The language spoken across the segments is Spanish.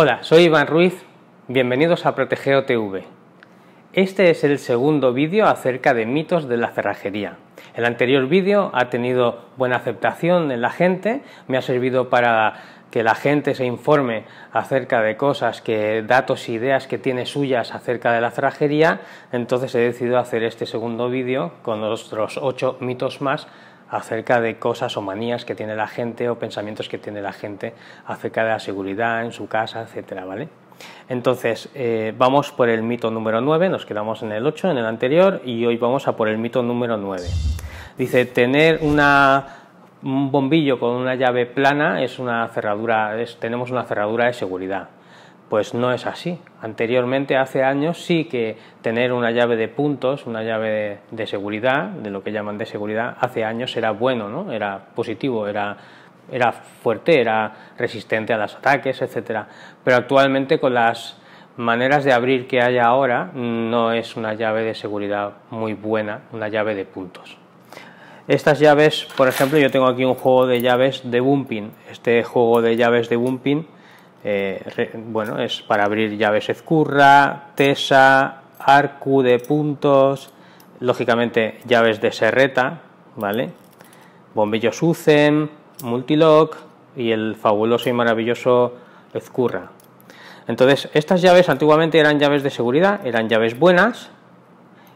Hola, soy Iván Ruiz, bienvenidos a Protegeo TV. Este es el segundo vídeo acerca de mitos de la cerrajería. El anterior vídeo ha tenido buena aceptación en la gente, me ha servido para que la gente se informe acerca de cosas, que datos e ideas que tiene suyas acerca de la cerrajería, entonces he decidido hacer este segundo vídeo con otros ocho mitos más acerca de cosas o manías que tiene la gente o pensamientos que tiene la gente acerca de la seguridad en su casa, etcétera, ¿vale? Entonces, eh, vamos por el mito número 9, nos quedamos en el 8, en el anterior, y hoy vamos a por el mito número 9. Dice, tener una un bombillo con una llave plana es una cerradura, es, tenemos una cerradura de seguridad. Pues no es así. Anteriormente, hace años, sí que tener una llave de puntos, una llave de, seguridad, de lo que llaman de seguridad, hace años era bueno, ¿no? Era positivo, era, era fuerte, era resistente a los ataques, etcétera. Pero actualmente con las maneras de abrir que hay ahora, no es una llave de seguridad muy buena, una llave de puntos. Estas llaves, por ejemplo, yo tengo aquí un juego de llaves de bumping. Este juego de llaves de bumping eh, bueno, es para abrir llaves Ezcurra, Tesa, Arcu de puntos, lógicamente llaves de serreta, ¿vale? Bombillos Ucen, Multilock y el fabuloso y maravilloso Ezcurra. Entonces, estas llaves antiguamente eran llaves de seguridad, eran llaves buenas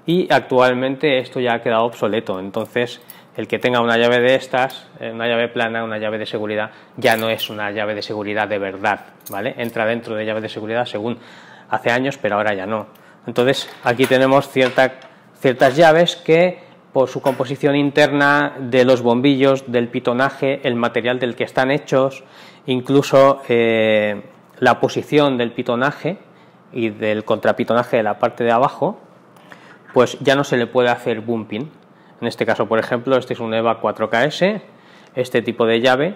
y actualmente esto ya ha quedado obsoleto. Entonces, el que tenga una llave de estas, eh, una llave plana, una llave de seguridad, ya no es una llave de seguridad de verdad, ¿vale? Entra dentro de llaves de seguridad según hace años, pero ahora ya no. Entonces, aquí tenemos ciertas llaves que por su composición interna de los bombillos, del pitonaje, el material del que están hechos, incluso eh, la posición del pitonaje y del contrapitonaje de la parte de abajo, pues ya no se le puede hacer bumping, en este caso, por ejemplo, este es un EVA 4KS, este tipo de llave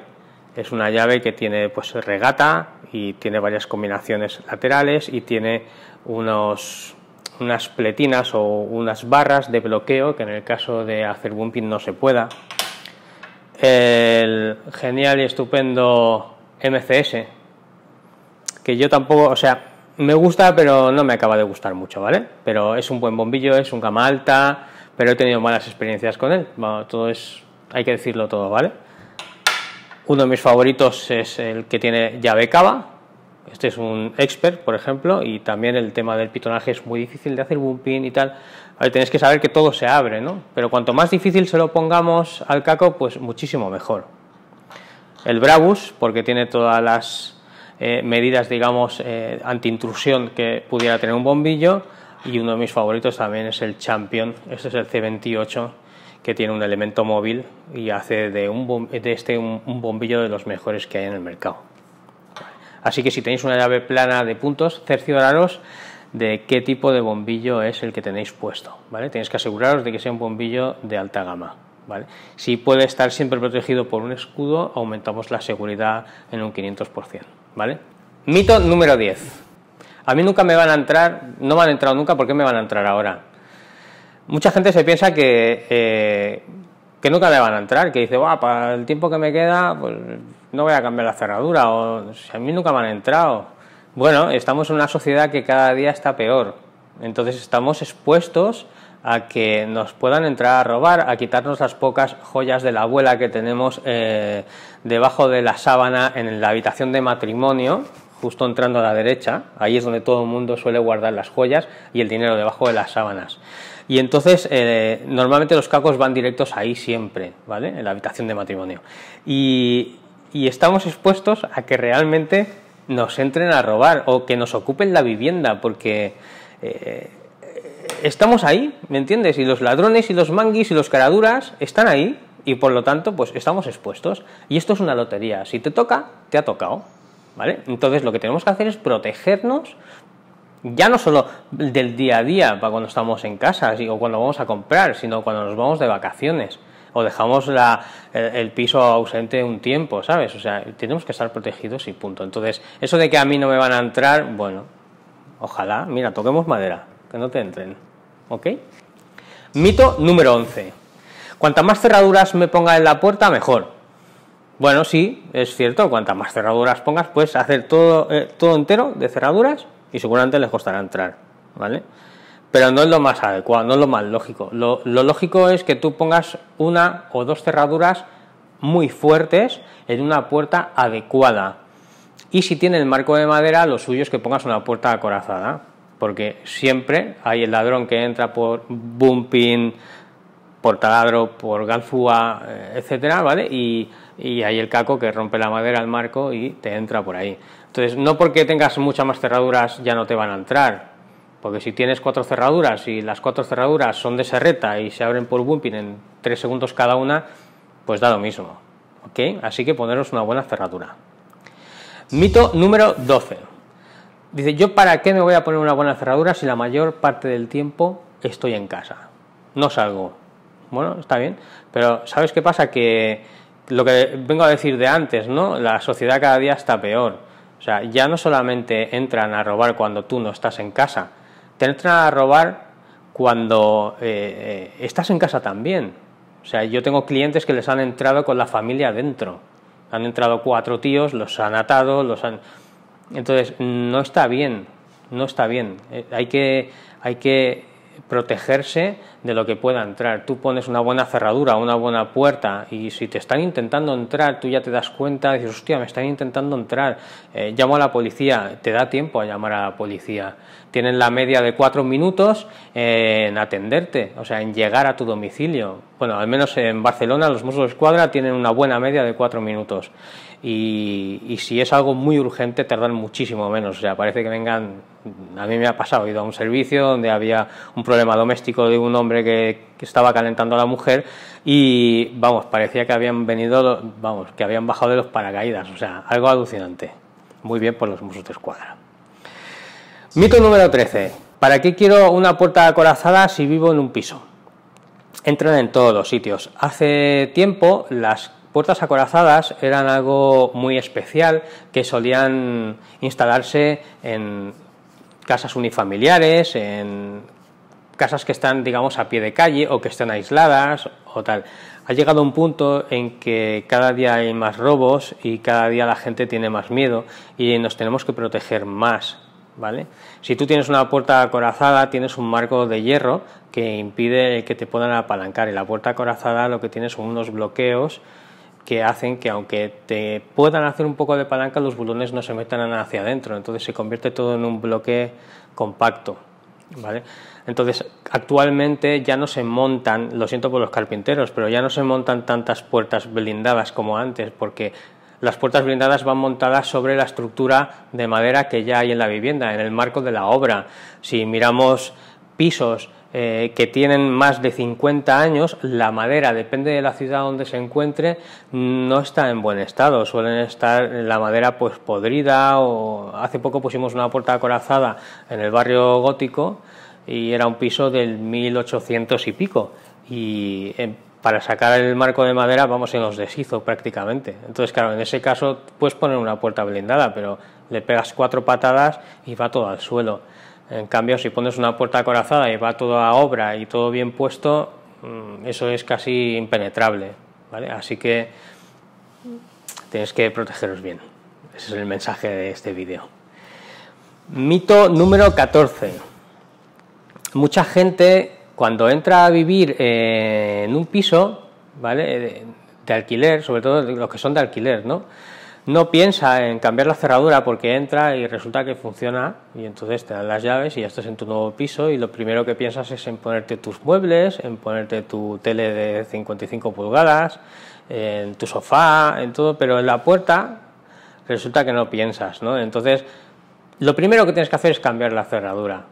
es una llave que tiene pues regata y tiene varias combinaciones laterales y tiene unas pletinas o unas barras de bloqueo que en el caso de hacer bumping no se pueda. El genial y estupendo MCS, que yo tampoco, o sea, me gusta pero no me acaba de gustar mucho, ¿vale? Pero es un buen bombillo, es un gama alta, pero he tenido malas experiencias con él. todo es, hay que decirlo todo, ¿vale? Uno de mis favoritos es el que tiene llave cava. Este es un expert, por ejemplo, y también el tema del pitonaje es muy difícil de hacer bumping y tal. tenéis que saber que todo se abre, ¿no? Pero cuanto más difícil se lo pongamos al caco, pues muchísimo mejor. El Brabus, porque tiene todas las eh, medidas, digamos, eh, antiintrusión que pudiera tener un bombillo y uno de mis favoritos también es el Champion, este es el C28 que tiene un elemento móvil y hace de, un de este un, bombillo de los mejores que hay en el mercado. Así que si tenéis una llave plana de puntos, cercioraros de qué tipo de bombillo es el que tenéis puesto, ¿vale? Tenéis que aseguraros de que sea un bombillo de alta gama, ¿vale? Si puede estar siempre protegido por un escudo, aumentamos la seguridad en un 500%, ¿vale? Mito número 10 a mí nunca me van a entrar, no me han entrado nunca, ¿por qué me van a entrar ahora? Mucha gente se piensa que, eh, que nunca me van a entrar, que dice, va, para el tiempo que me queda, pues no voy a cambiar la cerradura, o si a mí nunca me han entrado. Bueno, estamos en una sociedad que cada día está peor, entonces estamos expuestos a que nos puedan entrar a robar, a quitarnos las pocas joyas de la abuela que tenemos eh, debajo de la sábana en la habitación de matrimonio, justo entrando a la derecha, ahí es donde todo el mundo suele guardar las joyas y el dinero debajo de las sábanas. Y entonces, eh, normalmente los cacos van directos ahí siempre, ¿vale? En la habitación de matrimonio. Y, estamos expuestos a que realmente nos entren a robar o que nos ocupen la vivienda, porque... Eh, estamos ahí, ¿me entiendes? Y los ladrones y los manguis y los caraduras están ahí y por lo tanto pues estamos expuestos. Y esto es una lotería, si te toca, te ha tocado. Entonces lo que tenemos que hacer es protegernos ya no solo del día a día para cuando estamos en casa o cuando vamos a comprar, sino cuando nos vamos de vacaciones o dejamos el, el, piso ausente un tiempo, ¿sabes? O sea, tenemos que estar protegidos y punto. Entonces, eso de que a mí no me van a entrar, bueno, ojalá, mira, toquemos madera, que no te entren, ¿ok? Mito número 11. Cuanta más cerraduras me ponga en la puerta, mejor. Bueno, sí, es cierto, cuantas más cerraduras pongas, puedes hacer eh, todo, entero de cerraduras y seguramente les costará entrar, ¿vale? Pero no es lo más adecuado, no es lo más lógico. Lo, lo lógico es que tú pongas una o dos cerraduras muy fuertes en una puerta adecuada. Y si tiene el marco de madera, lo suyo es que pongas una puerta acorazada, porque siempre hay el ladrón que entra por bumping, por taladro, por galfúa, eh, etcétera, ¿vale? Y, hay el caco que rompe la madera al marco y te entra por ahí. Entonces, no porque tengas muchas más cerraduras ya no te van a entrar, porque si tienes cuatro cerraduras y las cuatro cerraduras son de serreta y se abren por bumping en tres segundos cada una, pues da lo mismo. ¿Ok? Así que poneros una buena cerradura. Mito número 12. Dice, ¿yo para qué me voy a poner una buena cerradura si la mayor parte del tiempo estoy en casa? No salgo, bueno, está bien. Pero ¿sabes qué pasa? Que lo que vengo a decir de antes, ¿no? La sociedad cada día está peor. O sea, ya no solamente entran a robar cuando tú no estás en casa, te entran a robar cuando eh, eh, estás en casa también. O sea, yo tengo clientes que les han entrado con la familia dentro. Han entrado cuatro tíos, los han atado, los han... Entonces, no está bien, no está bien. Eh, hay que, hay que protegerse de lo que pueda entrar. Tú pones una buena cerradura, una buena puerta y si te están intentando entrar, tú ya te das cuenta, dices, hostia, me están intentando entrar, eh, llamo a la policía, te da tiempo a llamar a la policía. Tienen la media de cuatro minutos eh, en atenderte, o sea, en llegar a tu domicilio. Bueno, al menos en Barcelona los Mossos de Escuadra tienen una buena media de cuatro minutos. Y, y, si es algo muy urgente tardan muchísimo menos. O sea, parece que vengan, a mí me ha pasado, he ido a un servicio donde había un problema doméstico de un hombre que, estaba calentando a la mujer y, vamos, parecía que habían venido, vamos, que habían bajado de los paracaídas, o sea, algo alucinante. Muy bien por los musos de escuadra. Mito número 13. ¿Para qué quiero una puerta acorazada si vivo en un piso? Entran en todos los sitios. Hace tiempo las puertas acorazadas eran algo muy especial que solían instalarse en casas unifamiliares, en casas que están, digamos, a pie de calle o que están aisladas o tal. Ha llegado un punto en que cada día hay más robos y cada día la gente tiene más miedo y nos tenemos que proteger más, ¿vale? Si tú tienes una puerta acorazada, tienes un marco de hierro que impide que te puedan apalancar. y la puerta acorazada lo que tiene son unos bloqueos que hacen que aunque te puedan hacer un poco de palanca, los bulones no se metan hacia adentro, entonces se convierte todo en un bloque compacto. ¿Vale? Entonces, actualmente ya no se montan, lo siento por los carpinteros, pero ya no se montan tantas puertas blindadas como antes, porque las puertas blindadas van montadas sobre la estructura de madera que ya hay en la vivienda, en el marco de la obra. Si miramos pisos eh, que tienen más de 50 años, la madera, depende de la ciudad donde se encuentre, no está en buen estado. Suelen estar la madera pues podrida o hace poco pusimos una puerta acorazada en el barrio gótico y era un piso del 1800 y pico y eh, para sacar el marco de madera vamos en los deshizo prácticamente. Entonces claro, en ese caso puedes poner una puerta blindada, pero le pegas cuatro patadas y va todo al suelo. En cambio, si pones una puerta acorazada y va todo a obra y todo bien puesto, mm, eso es casi impenetrable. ¿vale? Así que tenéis que protegeros bien. Ese es el mensaje de este vídeo. Mito número 14. Mucha gente cuando entra a vivir eh, en un piso, ¿vale? Eh, de, de alquiler, sobre todo los que son de alquiler, ¿no? no piensa en cambiar la cerradura porque entra y resulta que funciona y entonces te dan las llaves y ya estás en tu nuevo piso y lo primero que piensas es en ponerte tus muebles, en ponerte tu tele de 55 pulgadas, en tu sofá, en todo, pero en la puerta resulta que no piensas, ¿no? Entonces, lo primero que tienes que hacer es cambiar la cerradura.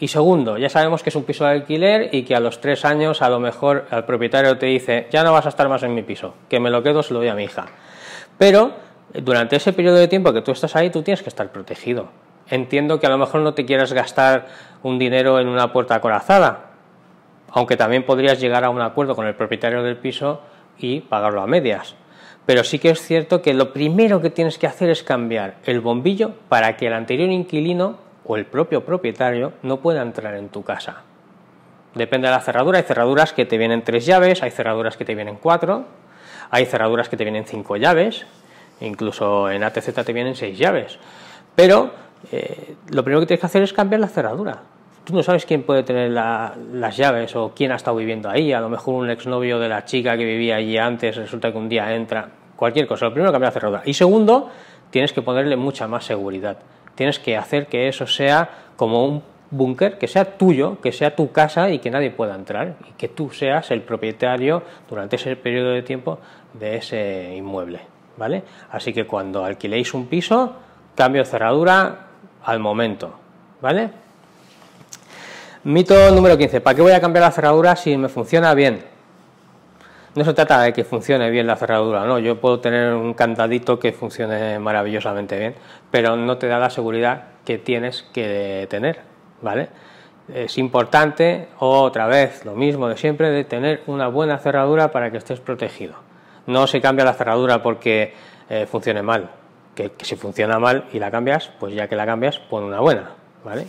Y segundo, ya sabemos que es un piso de alquiler y que a los tres años a lo mejor el propietario te dice, ya no vas a estar más en mi piso, que me lo quedo, se lo doy a mi hija. Pero eh, durante ese periodo de tiempo que tú estás ahí, tú tienes que estar protegido. Entiendo que a lo mejor no te quieras gastar un dinero en una puerta acorazada, aunque también podrías llegar a un acuerdo con el propietario del piso y pagarlo a medias. Pero sí que es cierto que lo primero que tienes que hacer es cambiar el bombillo para que el anterior inquilino o el propio propietario no pueda entrar en tu casa. Depende de la cerradura, hay cerraduras que te vienen tres llaves, hay cerraduras que te vienen cuatro, hay cerraduras que te vienen cinco llaves, incluso en ATZ te vienen seis llaves. Pero eh, lo primero que tienes que hacer es cambiar la cerradura. Tú no sabes quién puede tener las llaves o quién ha estado viviendo ahí. A lo mejor un exnovio de la chica que vivía allí antes resulta que un día entra. Cualquier cosa. Lo primero, cambiar la cerradura. Y segundo, tienes que ponerle mucha más seguridad tienes que hacer que eso sea como un búnker, que sea tuyo, que sea tu casa y que nadie pueda entrar, y que tú seas el propietario durante ese periodo de tiempo de ese inmueble. ¿vale? Así que cuando alquiléis un piso, cambio cerradura al momento. ¿vale? Mito número 15. ¿Para qué voy a cambiar la cerradura si me funciona bien? no se trata de que funcione bien la cerradura, ¿no? Yo puedo tener un candadito que funcione maravillosamente bien, pero no te da la seguridad que tienes que tener, ¿vale? Es importante, otra vez, lo mismo de siempre, de tener una buena cerradura para que estés protegido. No se cambia la cerradura porque eh, funcione mal, que, que, si funciona mal y la cambias, pues ya que la cambias, pon una buena, ¿vale?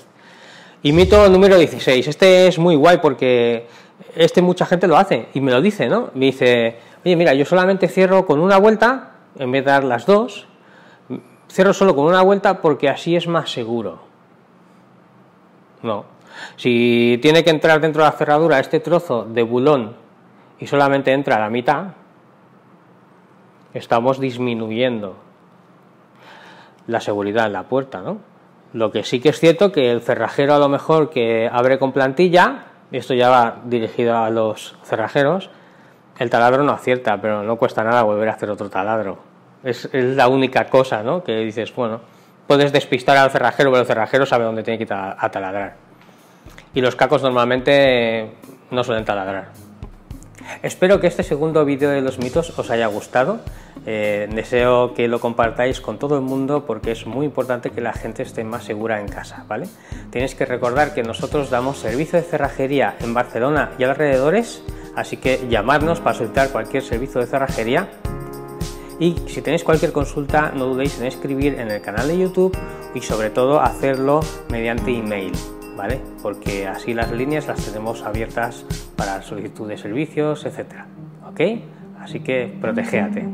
Y mito número 16, este es muy guay porque este mucha gente lo hace y me lo dice, ¿no? Me dice, oye, mira, yo solamente cierro con una vuelta, en vez de dar las dos, cierro solo con una vuelta porque así es más seguro. No. Si tiene que entrar dentro de la cerradura este trozo de bulón y solamente entra a la mitad, estamos disminuyendo la seguridad en la puerta, ¿no? Lo que sí que es cierto que el cerrajero a lo mejor que abre con plantilla esto ya va dirigido a los cerrajeros, el taladro no acierta, pero no cuesta nada volver a hacer otro taladro. Es, la única cosa, ¿no? Que dices, bueno, puedes despistar al cerrajero, pero el cerrajero sabe dónde tiene que taladrar. Y los cacos normalmente no suelen taladrar. Espero que este segundo vídeo de los mitos os haya gustado. Eh, deseo que lo compartáis con todo el mundo porque es muy importante que la gente esté más segura en casa, ¿vale? Tienes que recordar que nosotros damos servicio de cerrajería en Barcelona y alrededores, así que llamadnos para solicitar cualquier servicio de cerrajería. Y si tenéis cualquier consulta, no dudéis en escribir en el canal de YouTube y sobre todo hacerlo mediante email. Porque así las líneas las tenemos abiertas para solicitud de servicios, etcétera, ¿ok? Así que protegéate.